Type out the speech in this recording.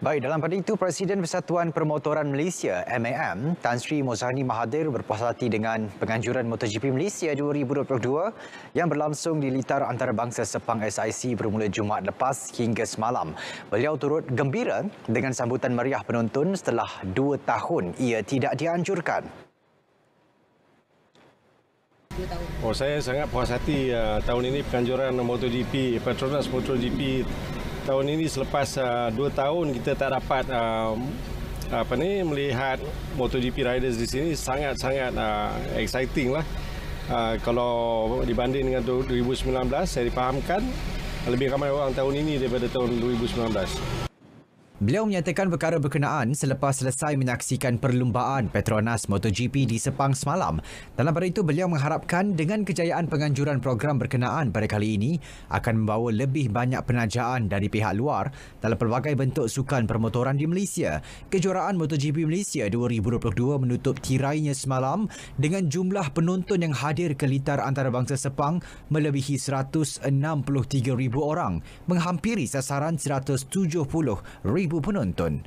Baik, dalam pada itu Presiden Persatuan Permotoran Malaysia MAM Tan Sri Mozani Mahathir berpuas hati dengan penganjuran MotoGP Malaysia 2022 yang berlangsung di litar antarabangsa Sepang SIC bermula Jumaat lepas hingga semalam. Beliau turut gembira dengan sambutan meriah penonton setelah dua tahun ia tidak dianjurkan. Oh, saya sangat puas hati uh, tahun ini penganjuran MotoGP, Petronas MotoGP tahun ini selepas 2 uh, tahun kita tak dapat uh, apa ni melihat MotoGP riders di sini sangat-sangat uh, exciting lah. Uh, kalau dibanding dengan 2019 saya dipahamkan lebih ramai orang tahun ini daripada tahun 2019. Beliau menyatakan perkara berkenaan selepas selesai menyaksikan perlumbaan Petronas MotoGP di Sepang semalam. Dalam pada itu, beliau mengharapkan dengan kejayaan penganjuran program berkenaan pada kali ini akan membawa lebih banyak penajaan dari pihak luar dalam pelbagai bentuk sukan permotoran di Malaysia. Kejuaraan MotoGP Malaysia 2022 menutup tirainya semalam dengan jumlah penonton yang hadir ke litar antarabangsa Sepang melebihi 163,000 orang menghampiri sasaran 170,000 ribu penonton.